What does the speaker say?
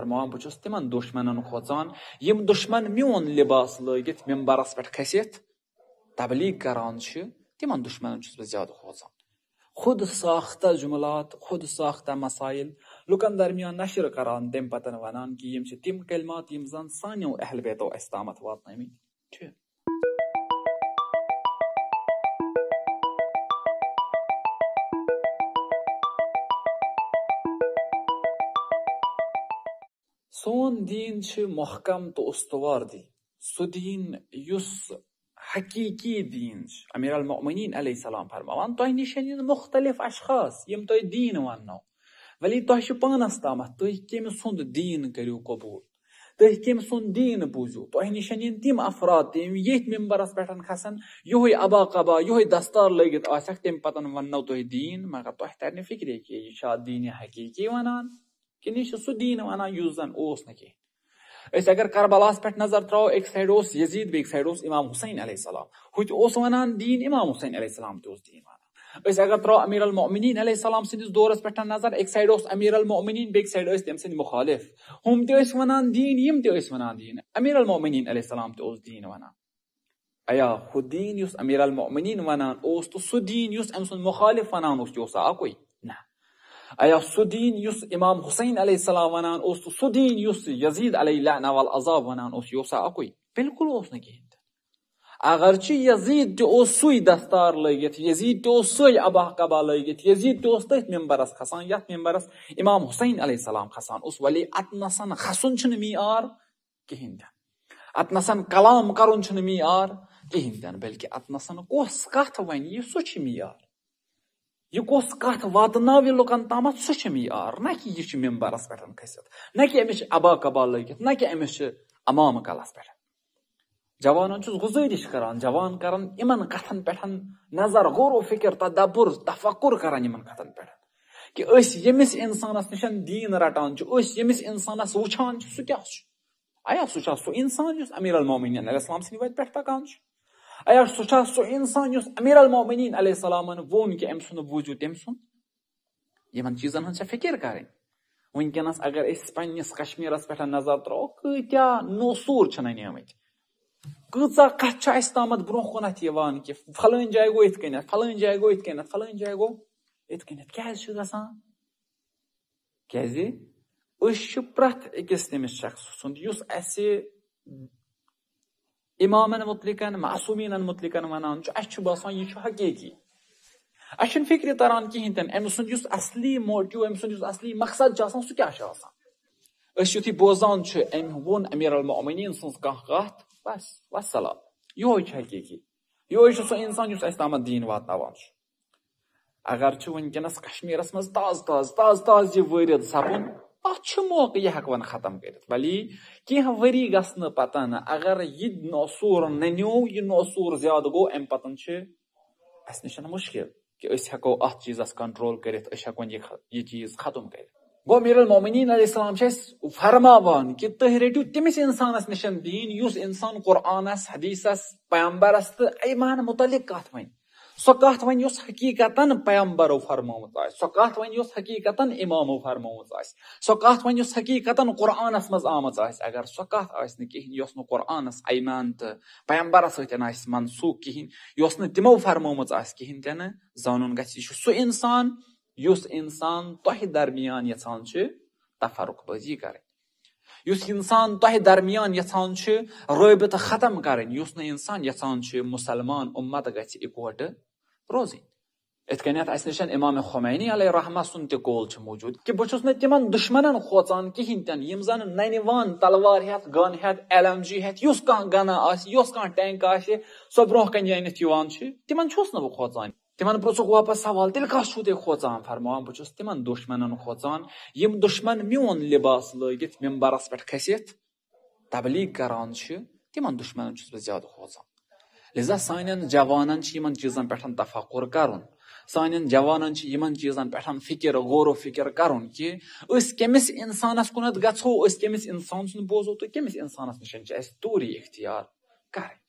بس تم دشمن کوچان دشمن میون لباس لگت ممبرس پھست تبلیغ کار تم دشمن چھ بدان کھوژان خود ساختہ جملات خود ساختہ مسائل لکن درمیان نشر کران تمہیں پتن ونان کہ یہ تم کلمات زن سانو اہل بیتو اس تام وات سون دين چھُ محکم تہٕ استوار دیٖن سُہ دیٖن یُس حقیٖقی دیٖن چھُ امیٖر المعمنیٖن علیہ السلام فرماوان تۄہہِ نِش یِن مُختلف اشخاص یِم تۄہہِ دیٖن وَننو ولی تۄہہِ چھُ پانَس تامَتھ تُہۍ کٔمۍ سُنٛد دیٖن کٔرِو قبوٗل تُہۍ کٔمۍ سُنٛد دیٖن بوٗزِو تۄہہِ نِش یِن تِم افراد تہِ یِم ییٚتھۍ ممبرس پٮ۪ٹھ کھسن یِہوے ابا قبا یِہوے دستار لٲگِتھ آسٮ۪کھ تمہِ پتہٕ وَننو تُہۍ دیٖن مگر تۄہہِ تَرِ نہٕ فِکرے کہِ یہِ چھا حقیٖقی وَنان کِنہٕ یہِ چھُ سُہ دیٖن وَنان یُس زَن اوس نہٕ کِہیٖنۍ أسۍ اگر کربلاہَس پٮ۪ٹھ نظر ترٛاوو اَکہِ سایڈٕ اوس یزیٖد بیٚکہِ سایڈٕ اوس اِمام حُسین علیہ السلام ہُتہِ اوس وَنان دیٖن اِمام حُسین علیہ السلام تہِ اوس دیٖن وَنان أسۍ اگر ترٛاوو امیٖر المعمنیٖن علیہ السلام سٕنٛدِس دورَس پٮ۪ٹھ نظر اَکہِ سایڈٕ اوس امیٖر المعمنیٖن بیٚکہِ سایڈٕ ٲسۍ تٔمۍ سٕنٛدۍ مُخالِف ہُم تہِ ٲسۍ وَنان دیٖن یِم تہِ ٲسۍ وَنان دیٖن امیٖر المعمنیٖن علیہ السلام تہِ اوس دیٖن وَنان ایا ہُہ دیٖن یُس امیٖر المعمنیٖن وَنان اوس تہٕ سُہ دیٖن یُس أمۍ سُنٛد مُخالِف وَنان اوس تہِ اوسا اَکُے ایا سُہ دیٖن یُس اِمام حُسین علیہ السلام وَنان اوس تہٕ سُہ دیٖن یُس یزیٖد علیہ اللہ نوال عذاب وَنان اوس اوس یہِ اوسا اَکُے بِلکُل نہٕ کِہیٖنۍ تہِ اگرچہِ یزیٖد تہِ اوس سُے دستار لٲگِتھ یزیٖد تہِ اوس سُے یزید تے لٲگِتھ یزیٖد تہِ اوس تٔتھۍ ممبرس کھسان یھ ممبرس اِمام حُسین علیہ السلام کھسان اس ولے اتنس کھسن می ارہین تت نسن کلام چھُنہٕ می آر کہہین تہ بلکہ اتنسن کس کت ون سہی یار یہ کس کت واتن لکن تام سم یہ یار نمبرس پہ کھست نمس اباک لگت نمس امام کالس پہ جانس گزارش کران جوان کران ان کتن پن نظر غور و فکر تدبر تفکر کران کتن پہ اس دین رٹان انسان وچان سہیا سوچا سو انسان امیر المون علیہ السلام سنی وت پکان Aja është suqas që insani është Amir al-Mu'minin alayhi salam në vonë që emsun në vujud emsun. Jemand çizën që fikir karin. وين كانس اگر اسبانيا كشمير اس بحر نظر ترو كيا نوصور چنين يمت قصا قچا استامت برون خونت يوان كي فلان جاي گو ات كنت فلان جاي گو ات كنت فلان جاي گو ات كنت كاز شو گسان كازي وش پرت اكس تمس شخص سند يوس اسي امامن مطلقن معصومینن مطلقن ونان چو اش چو باسان یچو حقیقی اشن فکری تران کی هنتن امسون یوس اصلی موٹیو امسون یوس اصلی مقصد جاسان سو کیا شاسان اش یوتی بوزان چو ام ون امیر المؤمنین سنس کان غات بس والسلام یو ایچ حقیقی یو ایچ سو انسان یوس اسلام دین وات نواش. اگر چو ونگنس کشمیر اسمز تاز تاز تاز تاز یو ویرد سبون اتھ کینٛہہ ؤری گژھنہٕ کرتن اگر یہِ یہِ نوصوٗر نوصوٗر زیادٕ گوٚو چھِ یہ نِش مُشکِل کہِ أسۍ ہٮ۪کو گو امتن سے اس أسۍ ہٮ۪کون یہِ یہِ چیٖز ختم گوٚو میٖر المومنیٖن علیہ السلام چھِ اَسہِ فرماوان کہِ تُہۍ رٔٹِو تٔمِس رٹو نِش دیٖن یُس اِنسان قرآنس حدیثس پیمبرس تہٕ ایمانہٕ مُتعلِق کت وَنہِ سو کات ون اس حقیقت پیمبرو یۄس حقیٖقتَن اِمامو و آسہِ سۄ کَتھ وۄنۍ یۄس حقیٖقتَن قرآنَس منٛز آمٕژ آسہِ اگر سۄ کَتھ آسہِ نہٕ کِہیٖنۍ یۄس نہٕ قرآنَس ایمان تہٕ سۭتۍ آسہِ منسوٗخ کِہیٖنۍ یۄس نہٕ تِمو سہ آسہِ کِہیٖنۍ تہِ نہٕ زانُن گژھِ یہِ چھُ سُہ اِنسان یُس اِنسان تۄہہِ درمیان چھِ تفرُق بٲزی کَرٕنۍ یُس اِنسان تۄہہِ درمیان یژھان چھُ رٲبطہٕ ختم کَرٕنۍ یُس نہٕ اِنسان یژھان چھُ مُسلمان اُمت گژھِ اِکوٹہٕ روزٕنۍ یِتھ اتنی اَسہِ نِش اِمام حمینی علیہ رحمہ سُنٛد سہ قول نہٕ تِمن بہس کھوژان کِہینۍ تہِ نہٕ یِم زَن نَنہِ وان تلوار ہیٚتھ ہیٚتھ گن ایل ایم جی ہیٚتھ یُس کانٛہہ گنا آسہِ یُس کانٛہہ ٹینک آسہِ سۄ برونٛہہ کَنہِ یِوان تِمن چھُس نہٕ بہٕ کھوژان تمن پک واپس سوال تھی کسو تھی کوچان فرما بہ تم کھوژان کوچان دشمن میون لباس لگت ممبرس پہ کھست تبلیغ کار تم دشمنس بہت زیادہ کوچان لہذا سان جان چیز پھاکر کر سان جان چیز پہ فکر غور و فکر کرمس ات گوس اتھ بوزو تو کمس امسان نشن دوری اختیار کریں